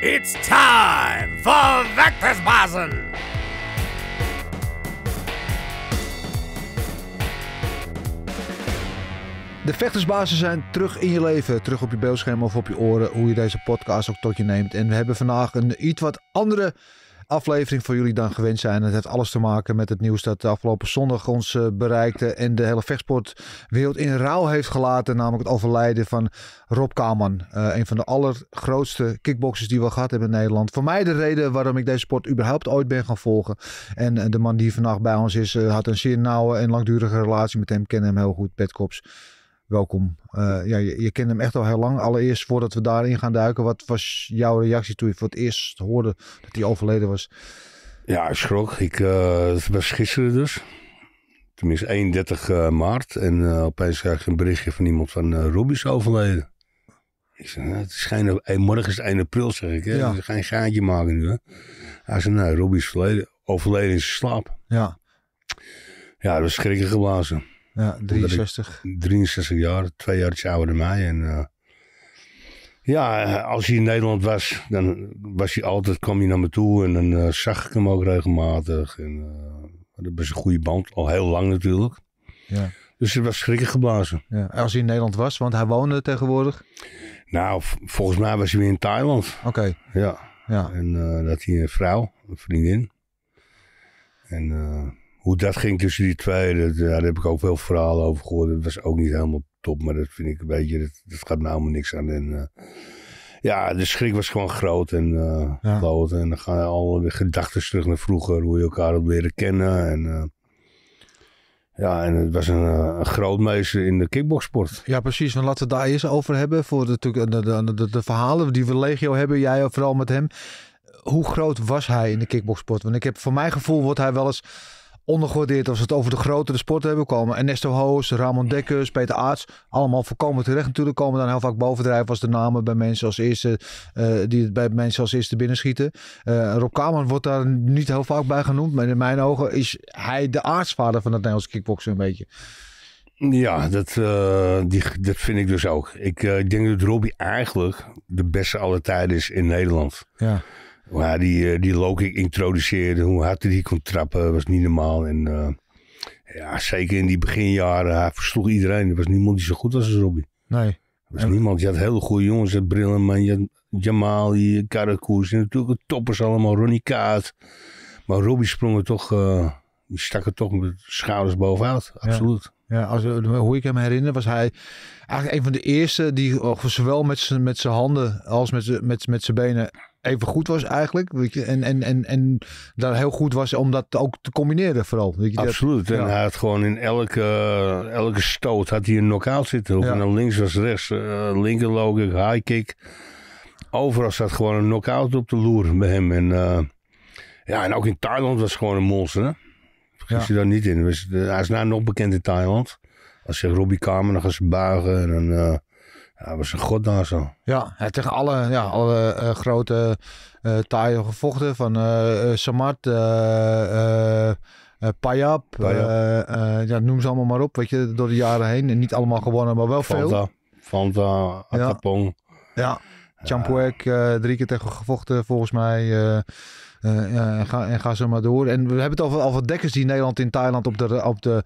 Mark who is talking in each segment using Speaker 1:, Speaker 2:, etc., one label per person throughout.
Speaker 1: It's time for Vectorsbazen!
Speaker 2: De vechtersbazen zijn terug in je leven, terug op je beeldscherm of op je oren, hoe je deze podcast ook tot je neemt. En we hebben vandaag een iets wat andere aflevering voor jullie dan gewend zijn. Het heeft alles te maken met het nieuws dat de afgelopen zondag ons eh, bereikte en de hele vechtsportwereld in rouw heeft gelaten. Namelijk het overlijden van Rob Kaman, eh, een van de allergrootste kickboxers die we gehad hebben in Nederland. Voor mij de reden waarom ik deze sport überhaupt ooit ben gaan volgen. En eh, de man die vannacht bij ons is, had een zeer nauwe en langdurige relatie met hem. Ken hem heel goed, Pet Kops welkom. Eh, ja, je, je, kent hem echt al heel lang. Allereerst, voordat we daarin gaan duiken, wat was jouw reactie toen je voor het eerst hoorde dat hij overleden was? Ja, ik schrok. Ik, eh, het was gisteren dus.
Speaker 1: Tenminste, 31 eh, maart. En opeens krijg ik een berichtje van iemand van uh, is overleden. Ik zei, nou, het is geen, morgen is 1 april, zeg ik. Hè? Ja. Dus geen gaatje maken nu. Hè? Hij zei, nou, is overleden in zijn slaap. Ja. Ja, dat was schrikken geblazen. Ja, 63. 63 jaar, twee jaar ouder dan mij. En, eh, ja, eh, als hij in Nederland was, dan was hij altijd, kwam hij naar me toe en dan eh, zag ik hem ook regelmatig. En uh, dat was een goede band, al heel lang natuurlijk.
Speaker 2: Ja. Dus het was schrikken geblazen. Ja. Als hij in Nederland was, want
Speaker 1: hij woonde tegenwoordig? Nou, volgens mij was hij weer in Thailand. Oké. Ja. ja. En dat hij een vrouw, een vriendin. En hoe dat ging tussen die twee, dat, ja, daar heb ik ook veel verhalen over gehoord. Dat was ook niet helemaal top, maar dat vind ik een beetje, dat, gaat nou helemaal niks aan. En, eh, ja, de schrik was gewoon groot en uh, groot. En dan gaan alle gedachten terug naar vroeger, hoe je elkaar had leren kennen. En, eh, ja, en het was een, groot grootmeester in de kickboxsport.
Speaker 2: Ja, precies. We nou, laten we daar eens over hebben. Voor de, de, de, de verhalen die we legio hebben, jij vooral met hem. Hoe groot was hij in de kickboxsport? Want ik heb voor mijn gevoel wordt hij wel eens ondergewaardeerd als we het over de grotere sporten hebben komen. Ernesto Hoos, Ramon Dekkers, Peter Aarts. Allemaal voorkomen terecht natuurlijk komen dan heel vaak bovendrijven als de namen bij mensen als eerste, eh, die het bij mensen als eerste binnenschieten. schieten. Eh, Rob Kamer wordt daar niet heel vaak bij genoemd. Maar in mijn ogen is hij de aartsvader van het Nederlands kickboksen een beetje.
Speaker 1: Ja, dat, eh, die, dat vind ik dus ook. Ik, ik denk dat Robbie eigenlijk de beste alle tijden is in Nederland. Ja waar die, eh, die Loki introduceerde, hoe hard hij die kon trappen, was niet normaal. En eh, ja, zeker in die beginjaren, hij versloeg iedereen. Er was niemand die zo goed was als Robbie. Nee. Er was niemand. Je had hele goede jongens. Je had Brillenman, je had Jamali, Karakoes. natuurlijk toppers allemaal, Ronnie Kaat. Maar Robbie sprong toch, eh, die stak er toch met schouders bovenuit.
Speaker 2: Absoluut. Ja. als, hoe ik hem herinner was hij eigenlijk een van de eerste die zowel met zijn met handen als met, met, met zijn benen even goed was eigenlijk. Weet je, en, en, en, en daar heel goed was om dat ook te combineren vooral. Weet je, Absoluut. en
Speaker 1: hij had gewoon in elke, elke stoot had hij een knockout zitten. dan nou links was rechts, uh, linker low high kick. Overal zat gewoon een knockout op de loer bij hem. En, eh, ja, en ook in Thailand was het gewoon een monster. Hè? je daar niet in. hij is nou nog bekend in Thailand. Als je Robbie Kamer nog eens buigen en eh, ja was een god daar zo.
Speaker 2: Ja, tegen alle, ja, alle eh, grote uh, eh, taaien gevochten. Van uh, Payap Payab. ja, noem ze allemaal maar op. Weet je, door de jaren heen. En niet allemaal gewonnen, maar wel veel. Fanta, Atapong. Ja, ja. drie keer tegen gevochten volgens mij. en, ga, en ga zo maar door. En we hebben het over, wat dekkers die Nederland in Thailand op de, op de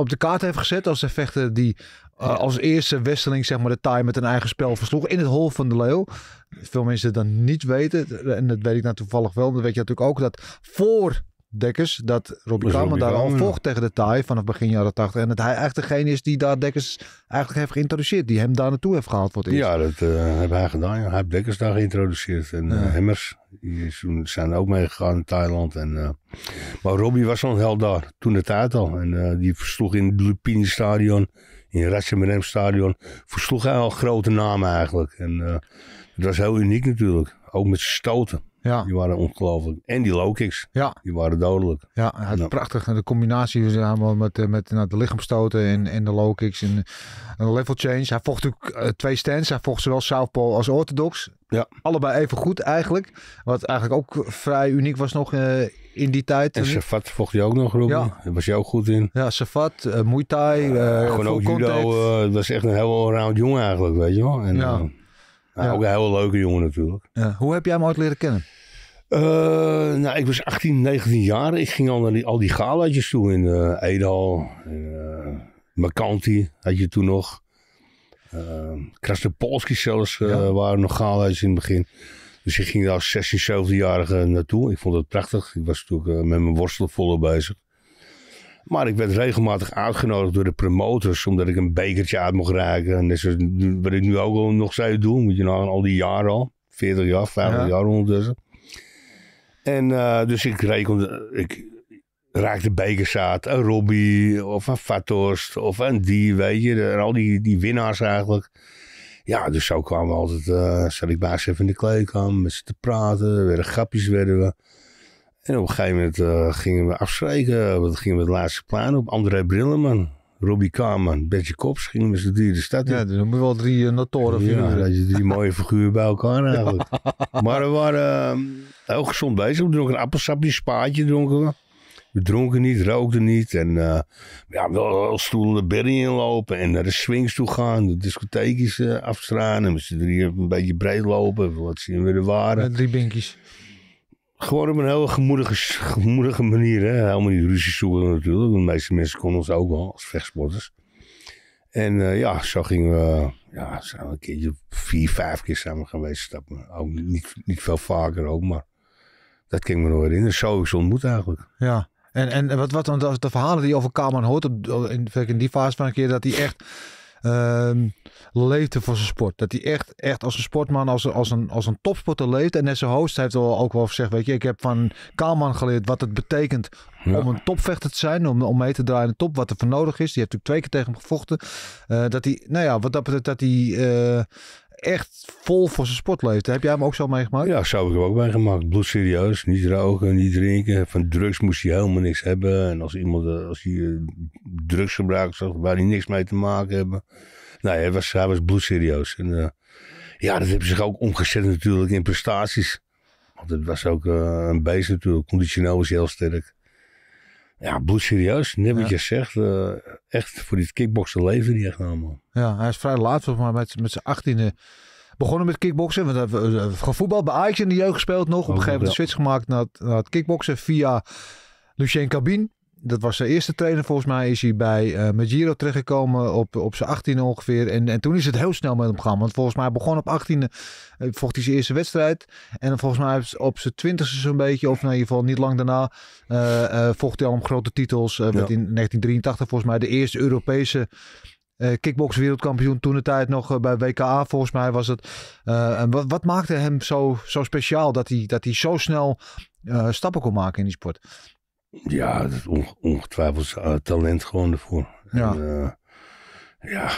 Speaker 2: op de kaart heeft gezet als de vechter die eh, als eerste Westeling zeg maar, de tijd met een eigen spel versloeg in het Hol van de Leeuw. Veel mensen dat niet weten, en dat weet ik nou toevallig wel, dat weet je natuurlijk ook, dat voor Dekkers, dat Robbie Kramer daar al vocht tegen de Thai vanaf begin jaren 80. En dat hij echt degene is die daar Dekkers eigenlijk heeft geïntroduceerd. Die hem daar naartoe heeft gehaald voor
Speaker 1: Ja, dat uh, eh, hij gedaan. Ja. Hij heeft Dekkers daar geïntroduceerd. En eh, Hemmers, die zijn ook meegegaan in Thailand. En, eh, maar Robbie was een held daar, toen de tijd al. En die versloeg in het Lupini Stadion, in het Ratchamirem Stadion, versloeg hij al grote namen eigenlijk. En dat was heel uniek natuurlijk. Ook met stoten. Ja. Die waren ongelooflijk. En die low kicks. Ja. Die waren dodelijk.
Speaker 2: Ja, het nou. prachtig. En de combinatie was met, eh, met nou, de lichaamstoten en, en de low kicks en, een de level change. Hij vocht natuurlijk eh, twee stands. Hij vocht zowel Southpaw als Orthodox. Ja. Allebei even goed eigenlijk. Wat eigenlijk ook vrij uniek was nog eh, in die tijd. En Safat vocht je ook nog, Robin. Ja. was je ook goed in. Ja, Safat, uh, Muay Thai, Gewoon ook judo. Dat was echt een heel allround jongen
Speaker 1: eigenlijk, weet je wel. En, ja ook een heel leuke jongen natuurlijk.
Speaker 2: Hoe heb jij hem ooit leren kennen?
Speaker 1: Eh, nou, ik was 18, 19 jaar. Ik ging al naar die, al die galaatjes toe in uh, eh, Edal. Eh, had je toen nog. Uh, Krasnopolski zelfs waren nog galaatjes in het begin. Dus ik ging daar als 16, 17-jarige naartoe. Ik vond het prachtig. Ik was natuurlijk met mijn worstelen volop bezig. Maar ik werd regelmatig uitgenodigd door de promoters, omdat ik een bekertje uit mocht raken. En dat dus, eh, wat ik nu ook al nog steeds doe, moet je nou al die jaren al. 40 jaar, 50 jaar ondertussen. En eh, dus ik rekende, ik raakte Bekerzaad, een Robbie of een Vatorst of een Die, weet je. En al die, die winnaars eigenlijk. Ja, dus zo kwamen we altijd, uh, zat ik bij even in de kleedkamer met ze te praten, werden grapjes werden we. En op een gegeven moment eh, gingen we afspreken. we gingen we het laatste plan op? André Brilleman, Robbie Kamen, Betje Kops. Gingen we ze de stad in. Ja, dus we wel drie uh, notoren dat je drie mooie figuren bij elkaar eigenlijk. Maar we waren heel eh, gezond bezig. We dronken een appelsapje, spaatje dronken we. dronken niet, rookten niet. En uh, ja, wel, stoelen de berry inlopen en naar de swings toe gaan. De discotheekjes uh, afstraan. En we z'n drieën een beetje breed lopen. Wat zien we er waren. Met drie binkjes. Gewoon op een heel gemoedige, gemoedige manier. Hè? Helemaal niet ruzie zoeken natuurlijk. De meeste mensen konden ons ook wel als vechtsporters. En eh, ja, zo gingen we, ja, zijn een keertje vier, vijf keer samen geweest stappen. Ook niet, niet veel vaker ook, maar dat kan me nog herinneren. Zo is ontmoet eigenlijk.
Speaker 2: Ja, en, en wat, wat dan de, de verhalen die je over Kamer hoort, op, in, in die fase van een keer, dat hij echt um, leefde voor zijn sport. Dat hij echt, echt als een sportman, als, als, een, als een topsporter leeft. En zijn host heeft wel ook wel gezegd, weet je, ik heb van Kaalman geleerd wat het betekent om een topvechter te zijn. Om, om mee te draaien in de top, wat er voor nodig is. Die heeft natuurlijk twee keer tegen hem gevochten. Eh, dat hij, nou ja, wat dat betreft, dat hij eh, echt vol voor zijn sport Heb jij hem ook zo meegemaakt? Ja, zou ik hem ook meegemaakt.
Speaker 1: Bloedserieus. Niet roken, niet drinken. Van drugs moest hij helemaal niks hebben. En als iemand eh, als hij eh, drugs gebruikt, waar hij niks mee te maken hebben. Nee, hij was, hij was bloedserieus. En, eh, ja, dat hebben zich ook omgezet natuurlijk in prestaties. Want het was ook een beest natuurlijk. Conditioneel was hij heel sterk. Ja, bloedserieus. Net wat je zegt. Eh, echt, voor dit kickboksen leven niet echt allemaal.
Speaker 2: Nou ja, hij is vrij laat volgens mij met, met zijn achttiende begonnen met kickboksen. Want hebben eh, heeft gevoetbald bij Ajax in de jeugd gespeeld nog. Op een oh, gegeven moment de switch gemaakt naar het, naar het kickboksen via Lucien Cabine dat was zijn eerste trainer volgens mij, is hij bij uh, terechtgekomen op, op zijn 18 ongeveer. En, en toen is het heel snel met hem gegaan. Want volgens mij begon op 18 uh, vocht hij zijn eerste wedstrijd. En volgens mij op zijn twintigste zo'n beetje, of in ieder geval niet lang daarna, eh, eh, vocht hij al om grote titels. Ja. in 1983 volgens mij de eerste Europese uh, kickbox wereldkampioen toen de tijd nog bij WKA volgens mij was het. en wat, wat, maakte hem zo, zo speciaal dat hij, dat hij zo snel stappen kon maken in die sport?
Speaker 1: Ja, dat ongetwijfeld eh, talent gewoon ervoor. Ja. Eh, ja,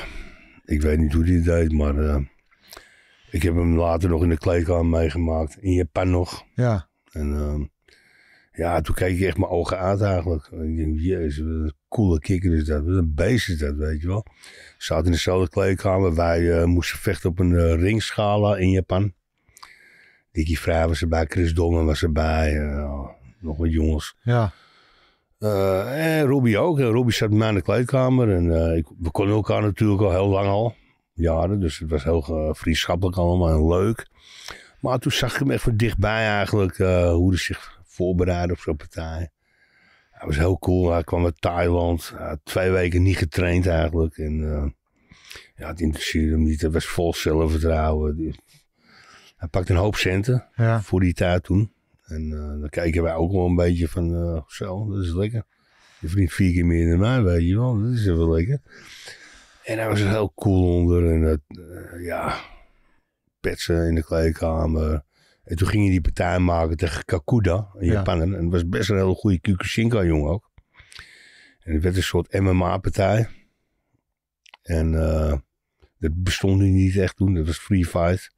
Speaker 1: ik weet niet hoe die het deed, maar eh, ik heb hem later nog in de kleedkamer meegemaakt. In Japan nog. Ja. En ehm, ja, toen keek ik echt mijn ogen uit eigenlijk. Ik denk, jezus, wat een coole kikker is dat. Wat een beest is dat, weet je wel. We zaten in dezelfde kleedkamer. Wij moesten vechten op een uh, ringschala in Japan. Dickie Vrij was erbij, Chris Dongen was erbij. Uh, nog wat jongens. Ja. Uh, en Ruby ook. Ruby zat met mij in de kleedkamer. En eh, we konden elkaar natuurlijk al heel lang al. Jaren. Dus het was heel eh, vriendschappelijk allemaal en leuk. Maar toen zag ik hem echt van dichtbij eigenlijk. hoe hij zich voorbereidde op zo'n partij. Hij was heel cool. Hij kwam uit Thailand. Hij had twee weken niet getraind eigenlijk. En ja, het interesseerde hem niet. Hij was vol zelfvertrouwen. Hij pakte een hoop centen voor die tijd toen. En eh, dan kijken wij ook wel een beetje van, eh, zo, dat is lekker. Je vriend vier keer meer dan mij, weet je wel. Dat is even lekker. En hij was er heel cool onder. En dat, eh, ja, petsen in de kleedkamer. En toen ging die partij maken tegen Kakuda in Japan. En dat was best een hele goede Kyokushinka-jong ook. En het werd een soort MMA-partij. En dat bestond niet echt toen. Dat was free fight.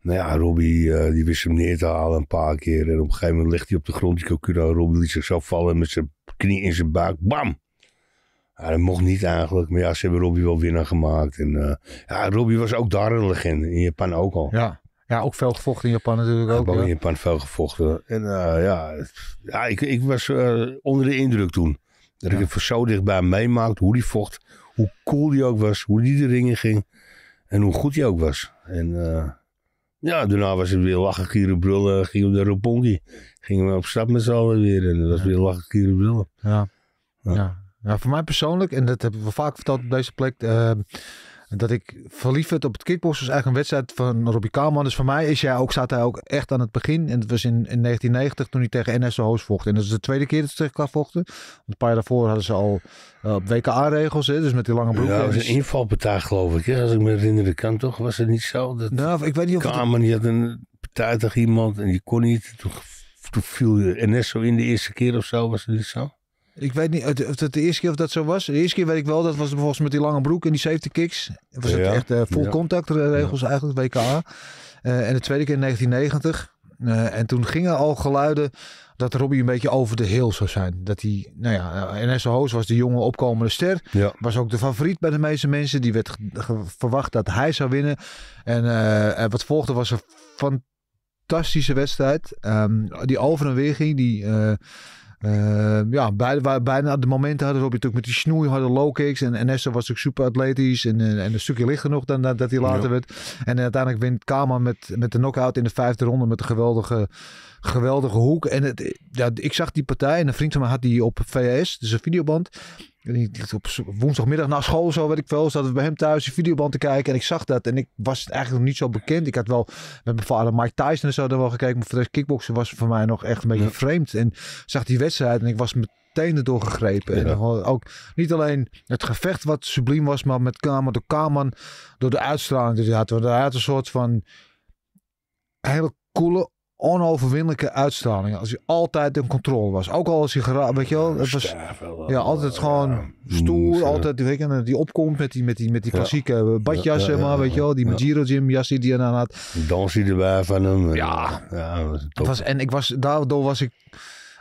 Speaker 1: Nou ja, Robbie eh, die wist hem neer te halen een paar keer. En op een gegeven moment ligt hij op de grond. Kokura Robbie liet zichzelf vallen met zijn knie in zijn buik. Bam! Ja, dat mocht niet eigenlijk. Maar ja, ze hebben Robbie wel winnaar gemaakt. En uh, ja, Robbie was ook daar een legende. In Japan ook al.
Speaker 2: Ja, ja ook veel gevochten in Japan natuurlijk ook. Ja. in
Speaker 1: Japan veel gevochten. En eh, ja, ja ik, ik was onder de indruk toen. Dat ik het zo dichtbij meemaakte. Hoe die vocht. Hoe cool die ook was. Hoe die de ringen ging. En hoe goed die ook was. En ja, daarna was het weer lachen, kieren, brullen. Gingen we naar Ropongi. Gingen we op stap met z'n allen weer. En dat was weer lachen, kieren, brullen. Ja. Ja.
Speaker 2: ja. voor mij persoonlijk, en dat hebben we vaak verteld op deze plek. Eh, dat ik verliefd werd op het kickboksen. is eigenlijk een wedstrijd van Robbie Kaalman. Dus voor mij is hij ook, zat hij ook echt aan het begin. En dat was in, in 1990 toen hij tegen NSO Hoos vocht. En dat is de tweede keer dat ze tegen elkaar vochten. Want een paar jaar daarvoor hadden ze al uh, eh, WKA-regels. Dus met die lange broek. Ja, dat was dus een
Speaker 1: invalpartij geloof ik. Hè? Als ik me herinner, kan toch? Was het niet zo? Dat nou, ik weet niet of Kaalman had een partij iemand en die kon niet. Toen, toen viel NS NSO in de eerste keer of zo. Was het niet zo?
Speaker 2: Ik weet niet of dat de eerste keer of dat zo was. De eerste keer weet ik wel, dat was volgens met die lange broek en die safety kicks. Was het echt uh, full contact regels eigenlijk, WKA. Eh, en de tweede keer in 1990. Eh, en toen gingen al geluiden dat Robbie een beetje over de heel zou zijn. Dat hij, nou ja, NSO Hoos was de jonge opkomende ster. Ja. Was ook de favoriet bij de meeste mensen. Die werd verwacht dat hij zou winnen. En, wat volgde was een fantastische wedstrijd. Ehm, die over en weer ging. Die... Ehm, ja, bijna, bijna de momenten hadden we natuurlijk met die snoeiharde low kicks. En Nessa was ook super atletisch en, eh, en, een stukje lichter nog dan dat, hij later werd. En uiteindelijk wint Kama met, met de knockout in de vijfde ronde met een geweldige, geweldige hoek. En het, ja, ik zag die partij en een vriend van mij had die op VS, dus een videoband op woensdagmiddag na school, zo weet ik veel, zaten we bij hem thuis een videoband te kijken. En ik zag dat. En ik was eigenlijk nog niet zo bekend. Ik had wel met mijn vader Mike Tyson en zo dan wel gekeken. Maar voor de kickboksen was voor mij nog echt een beetje vreemd. En zag die wedstrijd en ik was meteen erdoor gegrepen. En ook niet alleen het gevecht wat subliem was, maar met Kamer door Kaman, door de uitstraling dus hij had. had een soort van hele coole onoverwinnelijke uitstraling. Als je altijd in controle was. Ook al als je geraakt, weet je wel. Het was, ja, eh, altijd gewoon stoer. Eh. Altijd, weet je, die opkomt met die, met die, met die klassieke eh, badjas, maar, weet je wel. Die met Giro Jim, jas die hij aan had.
Speaker 1: Dansie erbij van hem. Ja.
Speaker 2: ja was en ik was, daardoor was ik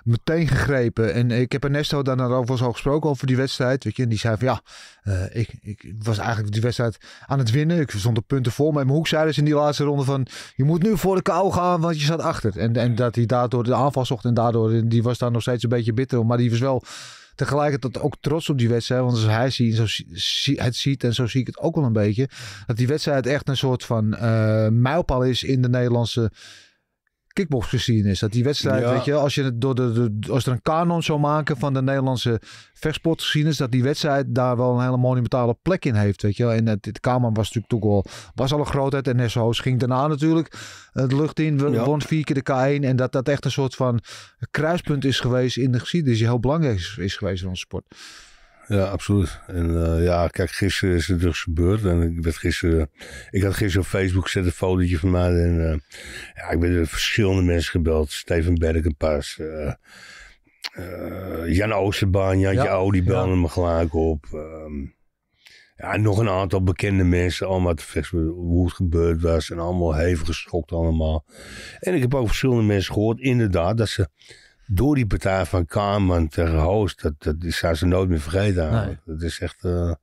Speaker 2: meteen gegrepen. En ik heb Ernesto daarna overigens al gesproken over die wedstrijd. Weet je, en die zei van ja, eh, ik, ik was eigenlijk die wedstrijd aan het winnen. Ik stond de punten voor. Maar in mijn hoek zei dus in die laatste ronde van je moet nu voor de kou gaan, want je zat achter. En, en dat hij daardoor de aanval zocht en daardoor, die was daar nog steeds een beetje bitter om. Maar die was wel tegelijkertijd ook trots op die wedstrijd. Want als hij zie, zo het ziet, en zo zie ik het ook wel een beetje, dat die wedstrijd echt een soort van uh, mijlpaal is in de Nederlandse kickbox gezien is. Dat die wedstrijd, weet je, als, je het door de, als er een kanon zou maken van de Nederlandse is, dat die wedstrijd daar wel een hele monumentale plek in heeft, weet je En eh, dat het Kamer was natuurlijk toch wel, was al een grootheid en SO's ging daarna natuurlijk het eh, lucht in, won, ja. vier keer de K1 en dat dat echt een soort van kruispunt is geweest in de geschiedenis, die heel belangrijk is, geweest in onze sport
Speaker 1: ja, absoluut. En eh, ja, kijk, gisteren is het dus gebeurd. En ik, werd gisteren, ik had gisteren op Facebook gezet een fotootje van mij. En eh, ja, ik ben door verschillende mensen gebeld. Steven Berkenpas, uh, eh, Jan Oosterbaan, Jantje ja, Audi belde me gelijk op. Ehm, ja, nog een aantal bekende mensen, allemaal te vechten hoe het gebeurd was. En allemaal hevig geschokt allemaal. En ik heb ook verschillende mensen gehoord, inderdaad, dat ze door die partij van Carmen tegen Hoos, dat, dat, die zou ze nooit meer vergeten. Nee. Dat is echt uh,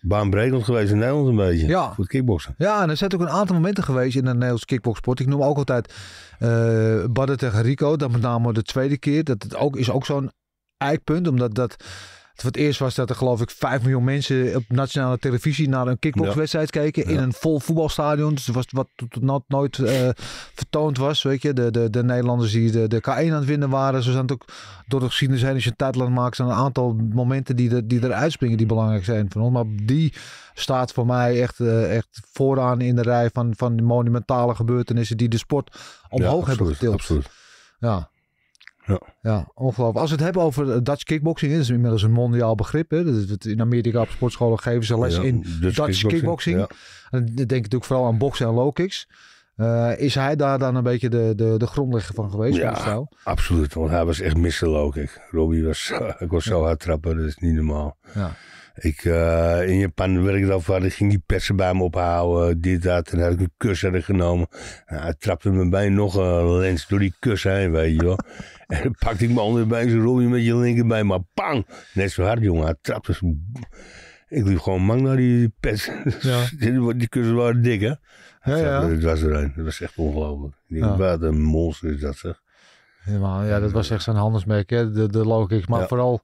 Speaker 1: baanbrekend geweest in Nederland een beetje. Ja. Voor het kickboksen.
Speaker 2: Ja, en er zijn ook een aantal momenten geweest in de Nederlandse kickboksport. Ik noem ook altijd uh, Badden tegen Rico. Dat met name de tweede keer. Dat het ook, is ook zo'n eikpunt, omdat dat dus voor het eerst was dat er geloof ik 5 miljoen mensen op nationale televisie naar een kickboxwedstrijd keken. In een vol voetbalstadion. Dus was wat tot nooit uh, vertoond was. Weet je, de, de, de Nederlanders die de, de K1 aan het winnen waren. ze zijn het ook door de geschiedenis heen. Als je een tijdland maakt, zijn een aantal momenten die, de, die eruit springen die belangrijk zijn voor ons. Maar die staat voor mij echt, eh, echt vooraan in de rij van, van de monumentale gebeurtenissen die de sport omhoog hebben getild. Absoluut. Ja. Ja. ja, ongelooflijk. Als we het hebben over eh, Dutch kickboxing, dat is inmiddels een mondiaal begrip. Hè? in Amerika op sportscholen geven ze les in Dutch, kickboxing. dan denk ik natuurlijk vooral aan boksen en low kicks. Eh, is hij daar dan een beetje de, de, de grondlegger van geweest? Ja,
Speaker 1: absoluut. Want hij was echt low kick Robbie was, ik was zo hard trappen, dat is niet normaal. Ja. Ik, uh, in Japan werkte al van, ik ging die persen bij me ophouden, dit, dat. En had ik een kus genomen. hij trapte me bij nog een lens door die kus heen, weet je wel. En dan pakte ik mijn andere been, zo rol je met je linkerbeen, maar pang! Net zo hard, jongen. Hij trapte dus- Ik liep gewoon mang naar die pet. Ja. die, die waren dik, hè? Ja, ja. Dat was erin. Dat was echt ongelooflijk. die ja. Wat een monster is
Speaker 2: dat, zeg. ja, dat was echt zo'n handelsmerk, De, de Maar vooral,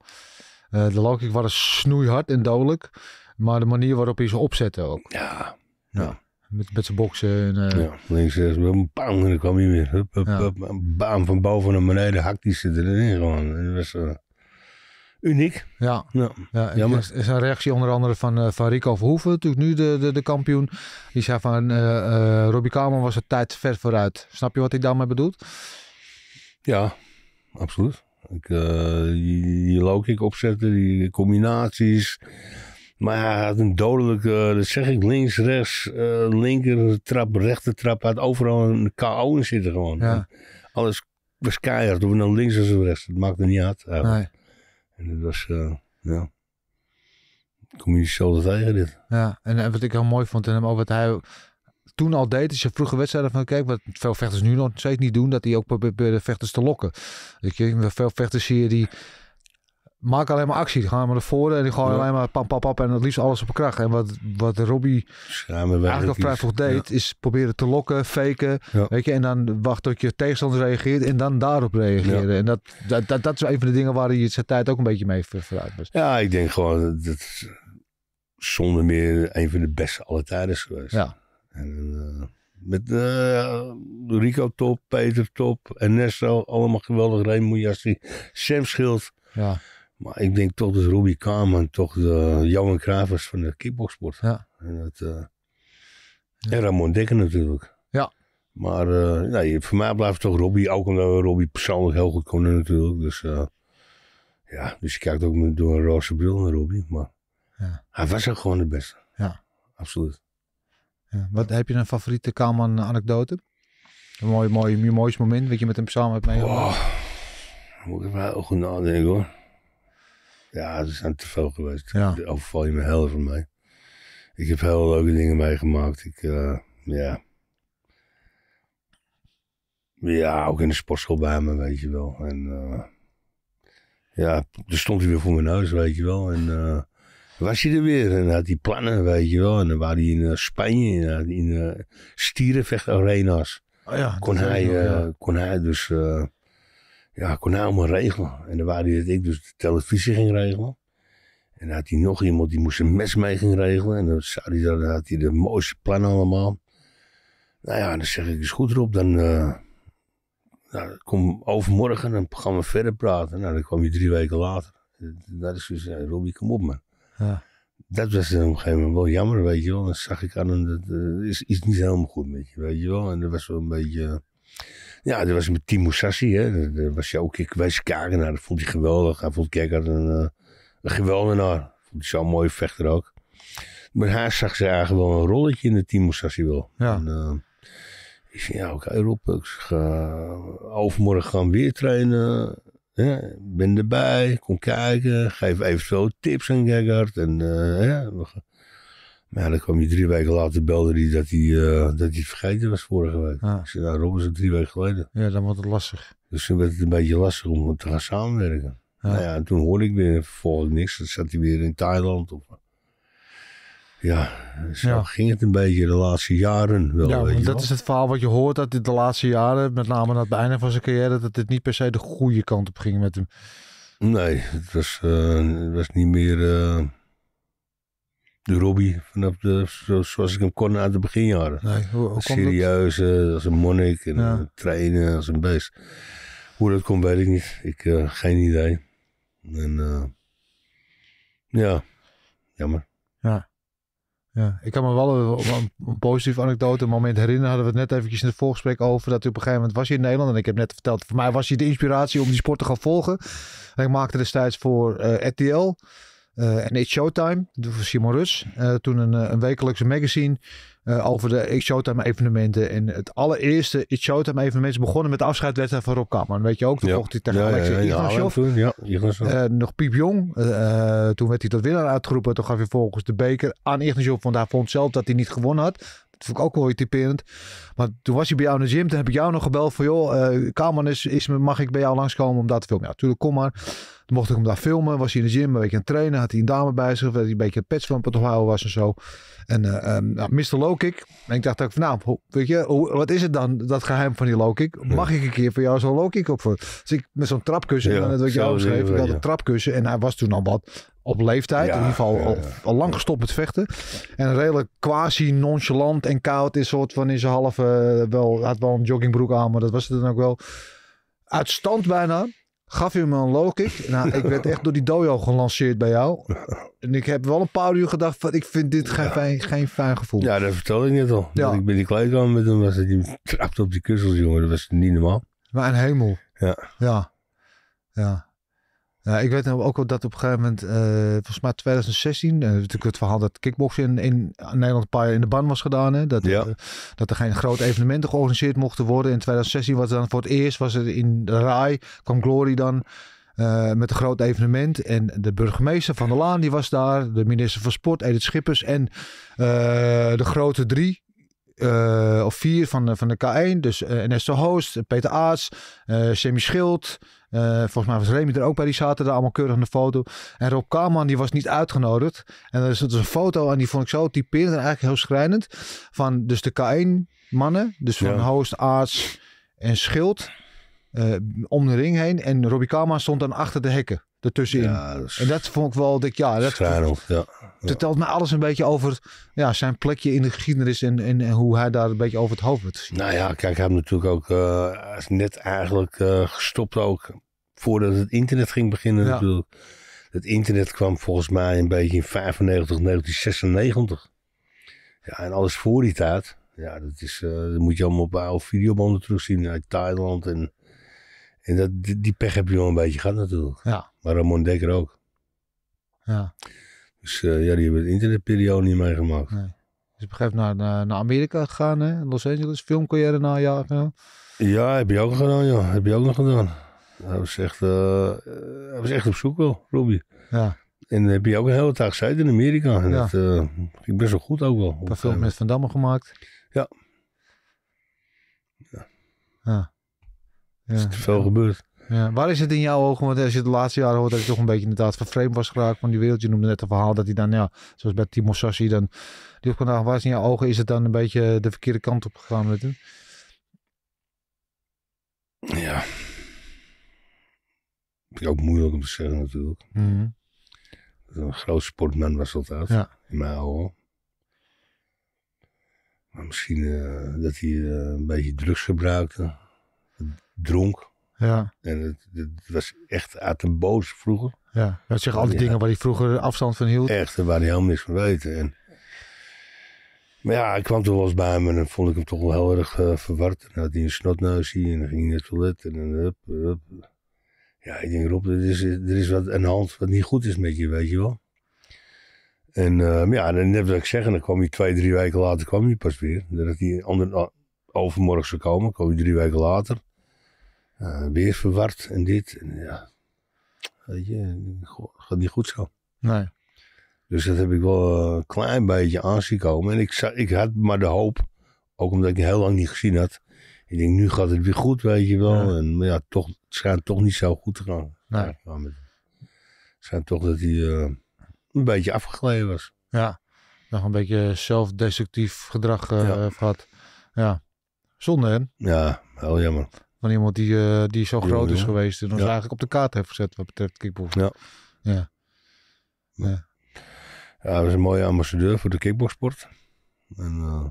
Speaker 2: eh, de logik was waren snoeihard en dodelijk. Maar de manier waarop hij ze opzette ook. Ja, met, met zijn boksen. En, uh... Ja,
Speaker 1: links, rechts, bam, en dan kwam hij weer. Hup, hup, van boven naar beneden, hakt die zitten erin gewoon. dat was eh,
Speaker 2: uniek. Ja, ja. ja jammer. is een reactie onder andere van, eh, van Rico Verhoeven, natuurlijk nu de, de, de kampioen. Die zei van, uh, Robbie Kamer was het tijd ver vooruit. Snap je wat hij daarmee bedoelt?
Speaker 1: Ja, absoluut. Ik, die, die low opzetten, die combinaties maar hij had een dodelijke, eh, dat zeg ik, links, rechts, eh, linker trap, rechter trap. Had overal een KO in zitten gewoon. Ja. Alles was keihard, of we nou links of rechts. het maakte niet uit. Nee. En dat was, uh, ja. Kom je tegen dit.
Speaker 2: Ja, en, wat ik heel mooi vond in hem ook, wat hij toen al deed, is je vroege wedstrijden van, kijk, wat veel vechters nu nog steeds niet doen, dat hij ook probeert vechters te lokken. Ik, veel vechters zie je die maak alleen maar actie. Ga maar naar voren en die gooi alleen maar pam, pam, pam. En het liefst alles op kracht. En wat, wat Robbie
Speaker 1: eigenlijk al vrij vroeg deed,
Speaker 2: is proberen te lokken, faken. Weet je, en dan wacht tot je tegenstander reageert en dan daarop reageren. En dat, dat, dat, is een van de dingen waar hij zijn tijd ook een beetje mee veruit.
Speaker 1: Ja, ik denk gewoon dat zonder meer een van de beste alle tijden is geweest. Ja. En, eh, met eh, Rico top, Peter top, Ernesto, allemaal geweldig. Raymond Jassi, Sam Schild. Ja. Maar ik denk toch dat Robbie Kamen toch de Johan Kravers van de kickboxsport. Ja. En, dat, uh, en Ramon natuurlijk. Ja. Maar uh, voor mij blijft toch Robbie, ook omdat Robbie persoonlijk heel goed kon natuurlijk. Dus eh, ja, dus je kijkt ook met, door een roze bril naar Robbie. Maar ja. hij was ook gewoon de beste. Ja. Absoluut.
Speaker 2: Ja. Wat heb je een favoriete Kaman anekdote? Een mooi, mooi, mooi, moment weet je met hem samen hebt meegemaakt? Oh,
Speaker 1: moet ik wel goed nadenken hoor. Ja, er zijn te veel geweest. Ja. Overval je me hel van mij. Ik heb heel leuke dingen meegemaakt. Ik, eh, ja. Ja, ook in de sportschool bij me, weet je wel. En eh, ja, er stond hij weer voor mijn neus, weet je wel. En uh, was hij er weer en had hij plannen, weet je wel. En dan waren hij in Spanje, in, de uh,
Speaker 2: Oh ja, kon, hij,
Speaker 1: kon hij dus ja, kon hij allemaal regelen. En dan waren die dat ik dus de televisie ging regelen. En dan had hij nog iemand die moest een mes mee ging regelen. En dan, zou hij, dan had hij de mooiste plannen allemaal. Nou ja, dan zeg ik, eens goed erop, dan eh, nou, kom overmorgen dan gaan we verder praten. Nou, dan kwam je drie weken later. Dat is dus, uh, Robbie, kom op man. Ja. Dat was op een gegeven moment wel jammer, weet je wel. Dan zag ik aan hem, dat eh, is iets niet helemaal goed met je, weet je wel. En dat was wel een beetje... Ja, dat was met Timo Sassi. Hè. Dat, was je ook een keer naar Dat vond hij geweldig. Hij vond Kijk een, uh, een geweldenaar. Vond hij zo'n mooie vechter ook. Maar haar zag ze eigenlijk wel een rolletje in de Timo Sassi wel. Ja. En, eh, ik zei, ja, oké, Rob, ik ga overmorgen gaan weer trainen. Ja, ben erbij, kom kijken, geef eventueel tips aan Gerhard. En eh, ja, we gaan, maar ja, dan kwam je drie weken later belde hij dat hij, uh, dat hij vergeten was vorige week. Ah. Ik zei, nou is het drie weken geleden. Ja, dan wordt het lastig. Dus toen werd het een beetje lastig om te gaan samenwerken. Nou ja, en toen hoorde ik weer vervolgens niks. Dan zat hij weer in Thailand. Of, ja, zo ging
Speaker 2: het een beetje de laatste
Speaker 1: jaren wel. Ja, dat is
Speaker 2: het verhaal wat je hoort dat dit de laatste jaren, met name na het einde van zijn carrière, dat dit niet per se de goede kant op ging met hem.
Speaker 1: Nee, het was, eh, het was niet meer... Eh, de Robbie, vanaf de, zoals ik hem kon uit de beginjaren. Nee, hoe, hoe Serieus, als een monnik en trainen als een beest. Hoe dat komt, weet ik niet. Ik, uh, geen idee. En eh, ja, jammer. Ja. ja,
Speaker 2: ik kan me wel een, positieve anekdote, een moment herinneren. Hadden we het net eventjes in het voorgesprek over dat u op een gegeven moment was je in Nederland. En ik heb net verteld, voor mij was hij de inspiratie om die sport te gaan volgen. En ik maakte destijds voor eh, RTL eh, en It's Showtime, voor Simon Rus. Eh, toen een, eh, een wekelijkse magazine over de It's Showtime evenementen. En het allereerste It's Showtime evenement begonnen met de afscheidwedstrijd van Rob Kamman. Weet je ook, toen ja. vocht hij tegen ja, Alex ja, ja, ja, Nog piepjong. toen werd hij tot winnaar uitgeroepen. Toen gaf hij volgens de beker aan Ignatjov. Want daar vond zelf dat hij niet gewonnen had. Dat vond ik ook wel typerend. Maar toen was hij bij jou in de gym. Toen heb ik jou nog gebeld van joh, uh, is, mag ik bij jou langskomen om dat te filmen? Ja, natuurlijk, kom maar. Dan mocht ik hem daar filmen. Was hij in de gym een beetje aan het trainen. Had hij een dame bij zich. Dat hij een beetje het patch van het houden was en zo. En uh, um, nou, Mr. En ik dacht ook van nou, weet je, wat is het dan, dat geheim van die Lowkick? Mag ik een keer voor jou zo'n Lowkick opvoeren? Dus ik met zo'n trapkussen, ja, en dat ik jou schreef, ik had een trapkussen. En hij was toen al wat op leeftijd. in ieder geval Al, lang gestopt met vechten. En redelijk quasi nonchalant en koud is soort van in zijn halve... Eh, wel, had wel een joggingbroek aan, maar dat was het dan ook wel. uitstand bijna gaf je me een low kick. Nou, ik werd echt door die dojo gelanceerd bij jou. En ik heb wel een paar uur gedacht van, ik vind dit geen, fijn, geen fijn gevoel.
Speaker 1: Ja, dat vertel ik net al. Ja. ik ben die kwijt kwam met hem, was dat hij trapte op die kussels, jongen. Dat was niet normaal.
Speaker 2: Maar een hemel. Ja. Ja. Ja ja nou, ik weet nog ook wel dat op een gegeven moment, eh, volgens mij 2016, uh, eh, natuurlijk het verhaal dat kickboksen in, in Nederland een paar jaar in de ban was gedaan. Hè? Dat, eh, dat er geen groot evenementen georganiseerd mochten worden. In 2016 was het dan voor het eerst, was het in de RAI, kwam Glory dan. met een groot evenement. En de burgemeester van de Laan die was daar. De minister van Sport, Edith Schippers. En de grote drie. of vier van, van de K1. Dus uh, Ernesto Host, Peter Aarts, Semi Schild, eh, volgens mij was Remy er ook bij, die zaten daar allemaal keurig in de foto. En Rob Kaman die was niet uitgenodigd. En er is dus een foto en die vond ik zo typerend en eigenlijk heel schrijnend. Van dus de K1-mannen, dus van Host, arts en Schild, eh, om de ring heen. En Robbie Kaman stond dan achter de hekken ertussenin. en dat vond ik wel, dat, ja, dat ja. vertelt telt me alles een beetje over ja, zijn plekje in de geschiedenis en, en, en hoe hij daar een beetje over het hoofd wordt.
Speaker 1: Nou ja, kijk, hij heeft natuurlijk ook eh, net eigenlijk eh, gestopt ook voordat het internet ging beginnen natuurlijk. Het internet kwam volgens mij een beetje in 95, 1996. Ja, en alles voor die tijd. Ja, dat is, eh, dat moet je allemaal op oude videobanden terugzien uit Thailand en en dat, die pech heb je wel een beetje gehad natuurlijk. Ja. Maar Ramon Dekker ook. Ja. Dus eh, ja, die hebben de internetperiode niet meegemaakt. Nee.
Speaker 2: Dus op een naar, naar Amerika gegaan, hè? Los Angeles, filmcarrière jaar.
Speaker 1: Ja, heb je ook gedaan, ja. Heb je ook nog gedaan. Hij was echt, uh, was echt op zoek wel, Robbie. Ja. En heb je ook een hele dag gezeten in Amerika. En ja. dat uh, ging best wel goed ook wel. Een paar met Van Damme
Speaker 2: gemaakt. ja.
Speaker 1: ja. Ja. Is veel gebeurd.
Speaker 2: Ja. Waar is het in jouw ogen? Want als je de laatste jaren hoort dat hij toch een beetje inderdaad vervreemd was geraakt van die wereld. Je noemde net een verhaal dat hij dan, ja, zoals bij Timo Sassi, dan die op vandaag is in jouw ogen, is het dan een beetje de verkeerde kant op gegaan met hem?
Speaker 1: Ja. ik ook moeilijk om te zeggen natuurlijk. Mhm. Een groot sportman was dat, uit, ja. in mijn ogen. Maar misschien eh, dat hij eh, een beetje drugs gebruikte dronk. Ja. En het, het was echt uit de boos vroeger. Ja, hij zeggen al die dingen waar hij vroeger afstand van hield. Echt, daar waar hij helemaal niks van weten. En, maar ja, ik kwam toen wel eens bij hem en dan vond ik hem toch wel heel erg uh, verward. Dan had hij een hier en dan ging hij naar het toilet en hup, hup. Ja, ik denk erop er is, er is wat aan hand wat niet goed is met je, weet je wel. En uh, ja, dan net ik zeggen dan kwam hij twee, drie weken later kwam hij pas weer. dat hij onder, overmorgen zou komen, kwam hij drie weken later. Eh, weer verward en dit. En ja, weet je, gaat niet goed zo. Nee. Dus dat heb ik wel een klein beetje aanzien komen. En ik, ik had maar de hoop, ook omdat ik heel lang niet gezien had. Ik denk, nu gaat het weer goed, weet je wel. En, maar ja, toch, het schijnt toch niet zo goed te gaan. Nee. het schijnt toch dat hij eh, een beetje afgegleden was.
Speaker 2: Ja, nog een beetje zelfdestructief gedrag uh, ja. had. Ja, zonde hè? Ja, heel jammer van iemand die, eh, die zo groot is geweest. En ons eigenlijk op de kaart heeft gezet wat betreft kickboxen. Ja. Ja.
Speaker 1: ja. Ja, dat is een mooie ambassadeur voor de kickboxsport. En eh,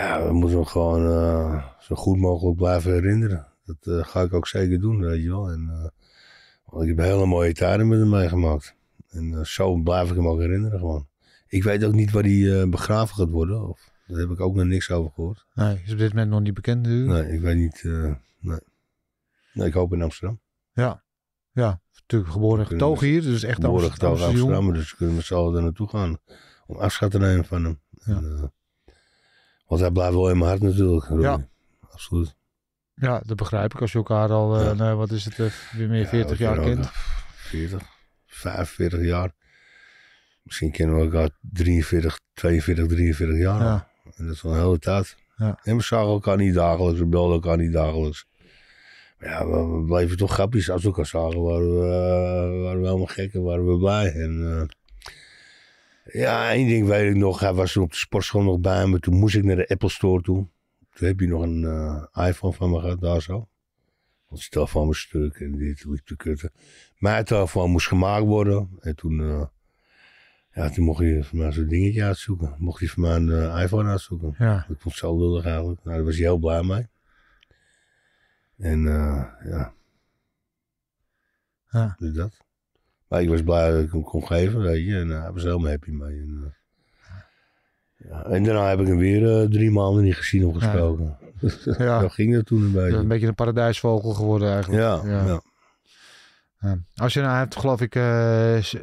Speaker 1: ja, we moeten hem gewoon eh, zo goed mogelijk blijven herinneren. Dat ga ik ook zeker doen, weet je wel. En, want ik heb hele mooie tijden met hem meegemaakt. En zo blijf ik hem ook herinneren gewoon. Ik weet ook niet waar hij begraven gaat worden. Of daar heb ik ook nog niks over gehoord.
Speaker 2: Nee, is op dit moment nog niet bekend nu? Nee, ik
Speaker 1: weet niet. Eh, nee. nee. ik hoop in Amsterdam.
Speaker 2: Ja, ja. Natuurlijk geboren getogen dus hier, dus echt geboren Amsterdam. Geboren getogen Amsterdam,
Speaker 1: dus kunnen we daar naartoe gaan. Om afscheid te nemen van hem. Ja. Eh, want hij blijft wel in mijn hart natuurlijk. Ja. Absoluut.
Speaker 2: Ja, dat begrijp ik. Als je elkaar al, eh, nou, wat is het, weer meer 40 jaar kent. 40, 45
Speaker 1: jaar. Misschien kennen we elkaar 43, 42, 43 jaar. En dat is al een hele tijd. Ja. En we zagen elkaar niet dagelijks, we belden elkaar niet dagelijks. Maar ja, we, we bleven toch grappig, Als we al zagen, waren we, eh, waren helemaal gek en waren we blij. En, eh, ja, één ding weet ik nog. Hij was toen op de sportschool nog bij me. Toen moest ik naar de Apple Store toe. Toen heb je nog een eh, iPhone van me gehad, daar zo. Want zijn telefoon was stuk en dit liep te kutten. Mijn telefoon moest gemaakt worden. En toen ja, toen mocht hij van mij zo'n dingetje uitzoeken. Mocht hij van mij een eh, iPhone uitzoeken. Ja. Dat vond ik zo lullig eigenlijk. Nou, daar was hij heel blij mee. En eh, ja. ja. Dus dat. Maar ik was blij dat ik hem kon geven, weet je. En uh, hij was helemaal happy mee. En, ja. en daarna heb ik hem weer drie maanden niet gezien of gesproken.
Speaker 2: Ja. ging dat toen een beetje. Een beetje een paradijsvogel geworden eigenlijk. ja. ja. Als je nou hebt, geloof ik,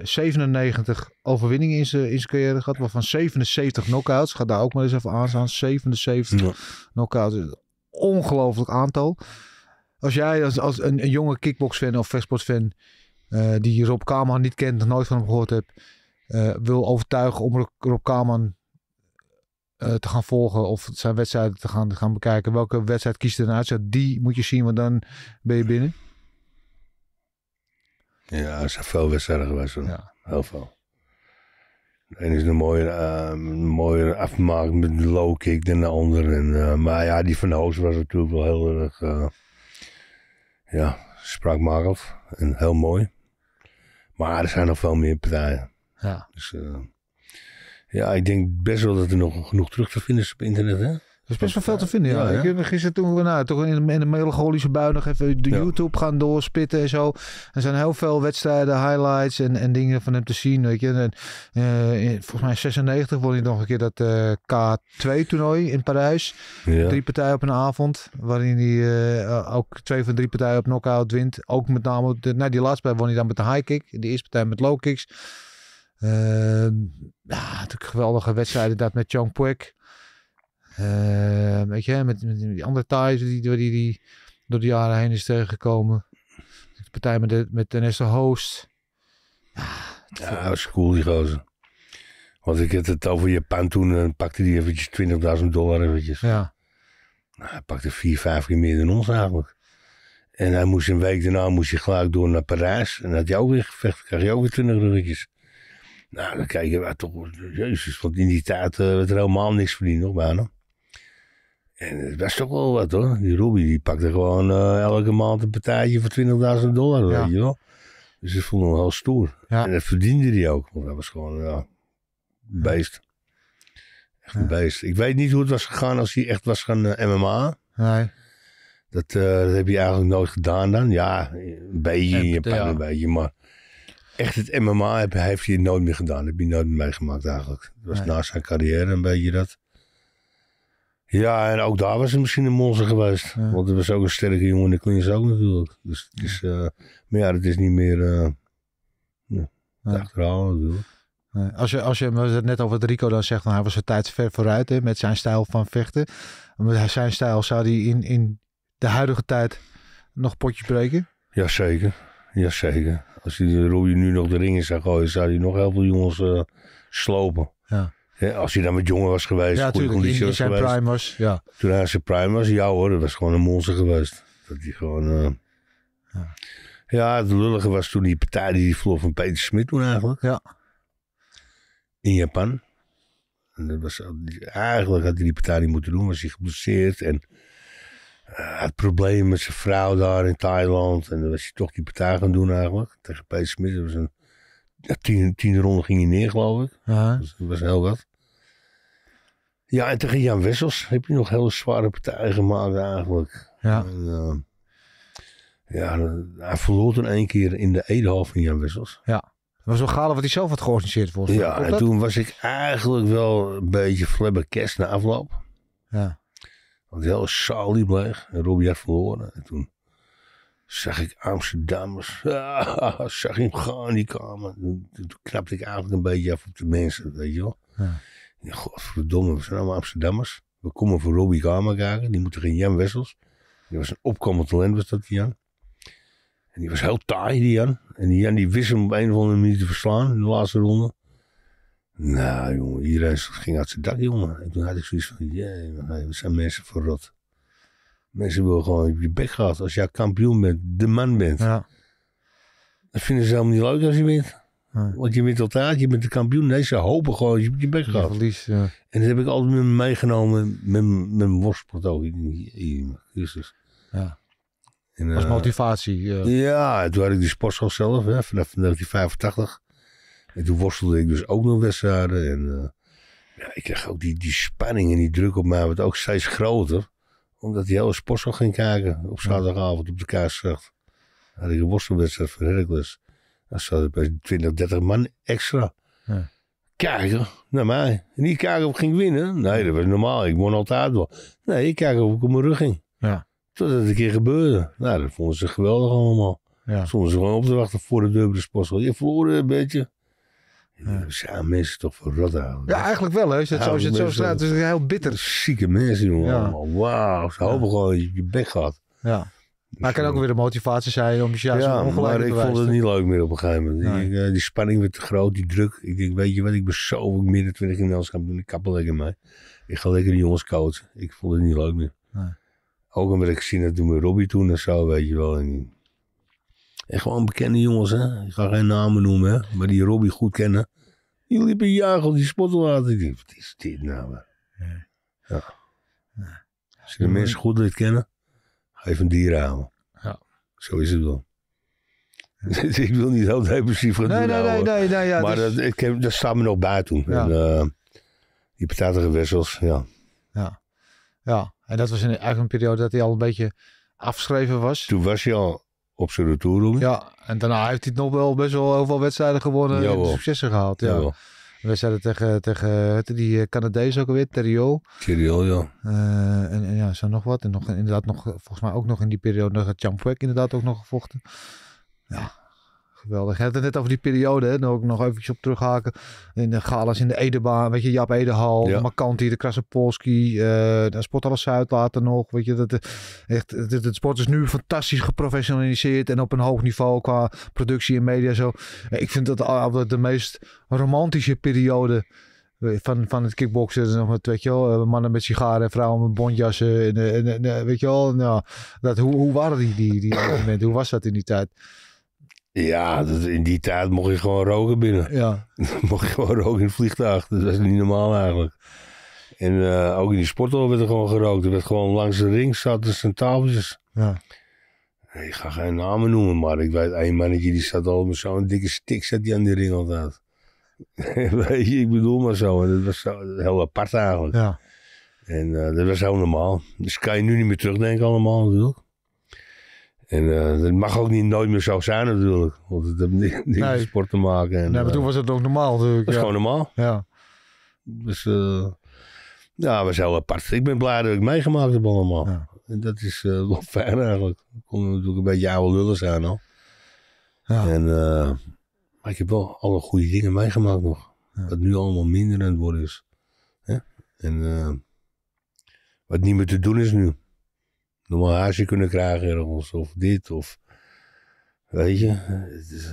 Speaker 2: 97 eh, overwinningen in zijn carrière gehad, waarvan 77 knockouts. Ga daar ook maar eens even aan staan. 77 knockouts. Ongelooflijk aantal. Als jij als, een, een jonge kickboxfan of vechtsportfan uh, die Rob Kaman niet kent, nog nooit van hem gehoord hebt, eh, wil overtuigen om Rob Kaman te gaan volgen of zijn wedstrijden te gaan, gaan bekijken. Welke wedstrijd kiest je dan uit? Die moet je zien, want dan ben je binnen.
Speaker 1: Ja, er zijn veel wedstrijden geweest. Heel veel. En is een mooie, uh, ehm, mooie afmaak met de low kick dan de ander. En, eh, maar ja, die van Hoos was natuurlijk wel heel erg uh, ja, spraakmakend en heel mooi. Maar er zijn nog veel meer partijen. Ja. Dus, eh, ja, ik denk best wel dat er nog genoeg terug te vinden is op internet. Hè?
Speaker 2: Er is best wel veel te vinden, ja. ja, ja. gisteren toen we nou, toch in, in de melancholische bui nog even de YouTube gaan doorspitten en zo. Er zijn heel veel wedstrijden, highlights en, en dingen van hem te zien, weet je. En, eh, volgens mij 96 won hij nog een keer dat uh, eh, K2-toernooi in Parijs. Drie partijen op een avond, waarin hij eh, ook twee van drie partijen op knockout wint. Ook met name, de, nou die laatste partij won hij dan met de high kick, de eerste partij met low kicks. Ehm, ja, natuurlijk geweldige wedstrijden dat met Chong Puig. Eh, weet je, met, die andere Thais die, door die, die door de jaren heen is tegengekomen. De partij met, de, met Ernesto Host.
Speaker 1: Ja, dat is cool die gozer. Want ik had het over Japan toen en eh, pakte die eventjes 20.000 dollar eventjes. Ja. Nou, hij pakte vier, vijf keer meer dan ons eigenlijk. En hij moest een week daarna moest hij gelijk door naar Parijs. En had jou weer gevecht, kreeg je ook weer 20 ruggetjes. Nou, dan kijk je toch, jezus, want in die tijd eh, werd er helemaal niks verdiend nog bijna. En het was toch wel wat hoor. Die Ruby die pakte gewoon eh, elke maand een partijtje voor 20.000 dollar, weet je wel. Dus dat vond hem wel stoer. Ja. En dat verdiende hij ook, want dat was gewoon ja, een beest. Echt een beest. Ik weet niet hoe het was gegaan als hij echt was gaan eh, MMA. Nee. Eh, dat, heb je eigenlijk nooit gedaan dan. Ja, een beetje in Japan, een beetje, maar echt het MMA heeft hij nooit meer gedaan. Dat heb je nooit meegemaakt eigenlijk. Dat was na zijn carrière een beetje dat. Ja, en ook daar was hij misschien een monster geweest. Want het was ook een sterke jongen in kun je ook natuurlijk. Dus, dus maar ja, het is niet meer uh, nee,
Speaker 2: natuurlijk. Als je, als je het net over Rico dan zegt, dan nou, hij was een tijd ver vooruit hè, met zijn stijl van vechten. Met zijn stijl zou hij in, in de huidige tijd nog potjes breken?
Speaker 1: Jazeker, jazeker. Als hij de roeien nu nog de ringen zou gooien, zou hij nog heel veel jongens eh, slopen. Ja als hij dan met jongen was geweest, goede conditie zijn geweest. Prime Toen hij zijn prime was, ja hoor, dat was gewoon een monster geweest. Dat hij gewoon... Eh, ja. het lullige was toen die partij die vloog van Peter Smit toen eigenlijk. Ja. In Japan. En dat was, eigenlijk had hij die partij niet moeten doen, was hij geblesseerd en... Uh, had problemen met zijn vrouw daar in Thailand. En dan was hij toch die partij gaan doen eigenlijk. Tegen Peter Smit. Dat was een ja, tien, tiende ronde ging hij neer, geloof ik. Dus dat was heel wat. Ja, en tegen Jan Wessels heb je nog heel zware partijen gemaakt eigenlijk. Ja. En, eh, ja, hij verloor toen één keer in de Edehof van Jan Wessels.
Speaker 2: Ja. Dat was wel gaaf wat hij zelf had georganiseerd volgens mij. Ja, en toen
Speaker 1: was ik eigenlijk wel een beetje flabbergast na afloop. Ja. Want heel saal die bleef en Robbie had verloren. En toen zag ik Amsterdammers, ah, zag zag hem gaan, die komen. Toen, knapte ik eigenlijk een beetje af op de mensen, weet je wel. Ja. godverdomme, we zijn allemaal Amsterdammers. We komen voor Robbie Gama kijken, die moeten geen Jan Wessels. Die was een opkomend talent, was dat die Jan. En die was heel taai, die Jan. En die Jan die wist hem op een of andere manier te verslaan in de laatste ronde. Nou jongen, iedereen ging uit zijn dak jongen. En toen had ik zoiets van, jee, we zijn mensen verrot. Mensen willen gewoon op je bek gehad als jij kampioen bent, de man bent. Ja. Dat vinden ze helemaal niet leuk als je wint. Want je wint altijd, je bent de kampioen. Nee, ze hopen gewoon dat je op je bek gehad. Verlies, ja. En dat heb ik altijd met meegenomen met mijn worstpot ook Ja.
Speaker 2: En, Als eh, motivatie.
Speaker 1: Ja, toen had ik die sportschool zelf, hè, vanaf 1985. En toen worstelde ik dus ook nog wedstrijden. En eh, ja, ik kreeg ook die, die spanning en die druk op mij, werd ook steeds groter omdat hij alle sportsal ging kijken op zaterdagavond op de kaarsrecht. Had ik een worstelwedstrijd van Hercules. Dan zat er bij 20, 30 man extra. Ja. Kijken naar mij. niet kijken of ik ging winnen. Nee, dat was normaal. Ik won altijd wel. Nee, ik kijk of ik op mijn rug ging. Ja. Totdat het een keer gebeurde. Nou, dat vonden ze geweldig allemaal. Ja. Stonden ze gewoon op te wachten voor de deur sportsel. Je verloor een beetje. Ja. mensen toch voor rot houden.
Speaker 2: Ja, eigenlijk wel, hè. het, zo, het zo is heel
Speaker 1: bitter. Zieke mensen, allemaal, Ja. Wauw, ze hopen gewoon dat je bek gehad.
Speaker 2: Ja. Maar het kan ook weer de motivatie zijn om je juist ja, ongelijk maar ik vond het niet
Speaker 1: leuk meer op een gegeven moment. Eh, die spanning werd te groot, die druk. Ik denk, weet je wat, ik ben zo midden 20 in de doen. Ik kappen lekker mij Ik ga lekker die jongens coachen. Ik vond het niet leuk meer. Nee. Ook omdat ik gezien dat toen met Robbie toen en zo, weet je wel. En en gewoon bekende jongens, hè. Ik ga geen namen noemen, hè. Maar die Robbie goed kennen. Die liepen jagel, die spottelwater. Die, wat is dit nou? Ja. ja. Als je de mensen goed leert kennen, ga je van dieren Ja. Zo is het wel. ik wil niet heel depressief gaan nee, doen. Nee, nou, nee, nee, nee, ja, maar dus... dat, ik heb, dat staat me nog bij toen. En, uh, die patatige wissels, ja.
Speaker 2: ja. Ja, en dat was in, eigenlijk een periode dat hij al een beetje afgeschreven was. Toen was je al op zijn retourroute. Ja, en daarna heeft hij nog wel best wel overal wedstrijden gewonnen en successen gehaald. Ja. Wedstrijden tegen, tegen die eh, Canadees ook alweer, Terrio. Terrio, ja. Eh, en, en, ja, zo nog wat. En nog, inderdaad nog, volgens mij ook nog in die periode, Champwek inderdaad ook nog gevochten. Ja, geweldig. Je had het net over die periode, hè? Daar ook nog eventjes op terughaken. In de galas in de Edebaan, weet je, Jap Edehal, ja. Makanti, de Krasnopolski, eh, Polski, de alles Zuid later nog. Weet je, dat, eh, echt, het, het, sport is nu fantastisch geprofessionaliseerd en op een hoog niveau qua productie en media zo. Eh, ik vind dat altijd de meest romantische periode van, van het kickboksen. Dus nog met, weet je wel, mannen met sigaren, vrouwen met bondjassen. weet je wel, nou, dat, hoe, hoe waren die, die, die momenten? Hoe was dat in die tijd?
Speaker 1: Ja, dat, in die tijd mocht je gewoon roken binnen. Ja. mocht je gewoon roken in het vliegtuig. Dat is niet normaal eigenlijk. En eh, ook in die sporthal werd er gewoon gerookt. Er werd gewoon langs de ring zaten zijn tafeltjes. Ja. Ik ga geen namen noemen, maar ik weet één mannetje die zat al met zo'n dikke stik zat die aan die ring altijd. weet je, ik bedoel maar zo. dat was heel apart eigenlijk. Ja. En eh, dat was heel normaal. Dus kan je nu niet meer terugdenken allemaal natuurlijk. En eh, dat mag ook niet nooit meer zo zijn natuurlijk. Want het heeft niks sport te maken. En, nee, maar toen eh, was het
Speaker 2: ook normaal natuurlijk. Dat is gewoon normaal. Ja.
Speaker 1: Dus uh, ja, was heel apart. Ik ben blij dat ik meegemaakt heb allemaal. Ja. En dat is uh, wel fijn eigenlijk. Ik kon natuurlijk een beetje oude lullen zijn al. Ja. En, maar ik heb wel alle goede dingen meegemaakt nog. Dat nu allemaal minder aan het worden is. En wat niet meer te doen is nu haasje kunnen krijgen Of dit, of... Weet je? Het is,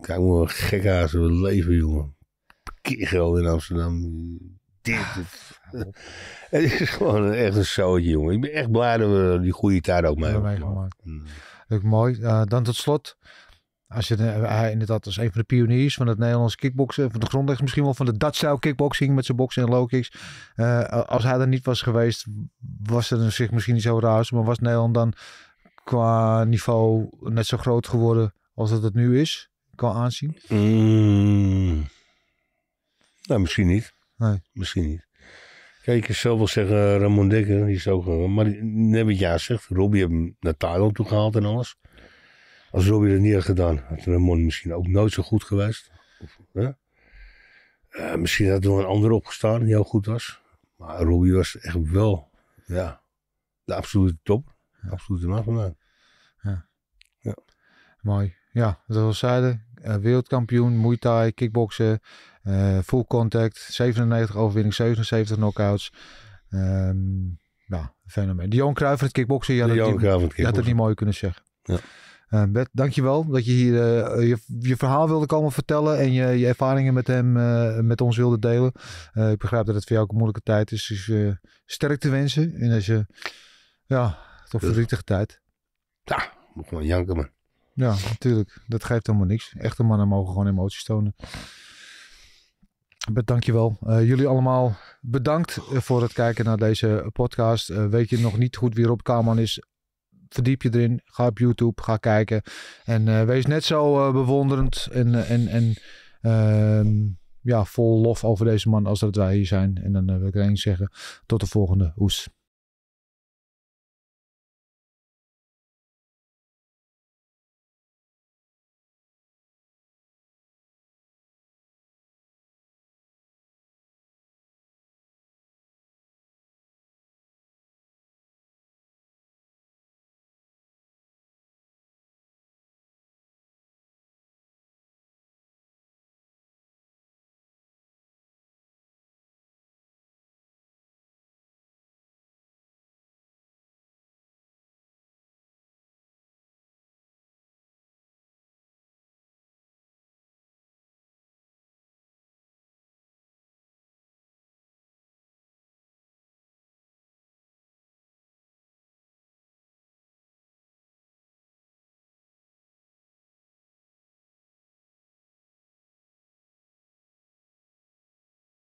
Speaker 1: kijk maar, gek aan we leven, jongen. Parkeergeld in Amsterdam. Dit. Ah, het is gewoon echt een zootje, jongen. Ik ben echt blij dat we die goede tijd ook mee hebben.
Speaker 2: Mm. Leuk, mooi. Eh, dan tot slot. Als je, eh, hij inderdaad als een van de pioniers van het Nederlandse kickboksen, van de grondleggers misschien wel, van de Dutch style kickboxing met zijn boksen en low kicks. Eh, als hij er niet was geweest, was er zich misschien niet zo raar, maar was Nederland dan qua niveau net zo groot geworden als dat het nu is, qua aanzien?
Speaker 1: Mm. Nou, misschien niet. Nee. Misschien niet. Kijk, ik zou wel zeggen, eh, Ramon Dekker, die is ook... Maar net wat jij zegt, Robbie heeft hem naar Thailand toe gehaald en alles. Als Robbie dat niet had gedaan, had Ramon misschien ook nooit zo goed geweest. Eh, misschien had er nog een ander opgestaan die heel goed was. Maar Robbie was echt wel ja, de absolute top. De absolute man vandaan.
Speaker 2: Ja. ja. Mooi. Ja, zoals we zeiden, eh, wereldkampioen, Muay Thai, kickboksen, uh, full contact, 97 overwinning, 77 knockouts. Um, ja, fenomeen. Dion Cruijff het kickboksen, je had, het niet, had het niet mooi kunnen zeggen. Ja. Uh, Bert, dankjewel dat je hier eh, je, verhaal wilde komen vertellen en je, je ervaringen met hem, eh, met ons wilde delen. ik begrijp dat het voor jou ook een moeilijke tijd is, dus te wensen. En als je, ja, toch dus- verdrietige tijd.
Speaker 1: Ja, moet gewoon janken man.
Speaker 2: Ja, natuurlijk. Dat geeft helemaal niks. Echte mannen mogen gewoon emoties tonen. Bert, dankjewel. Uh, jullie allemaal bedankt voor het kijken naar deze podcast. weet je nog niet goed wie Rob Kaman is? verdiep je erin. Ga op YouTube, ga kijken. En eh, wees net zo eh, bewonderend en, eh, en, en ehm, ja, vol lof over deze man als dat wij hier zijn. En dan wil ik alleen zeggen, tot de volgende. Hoes.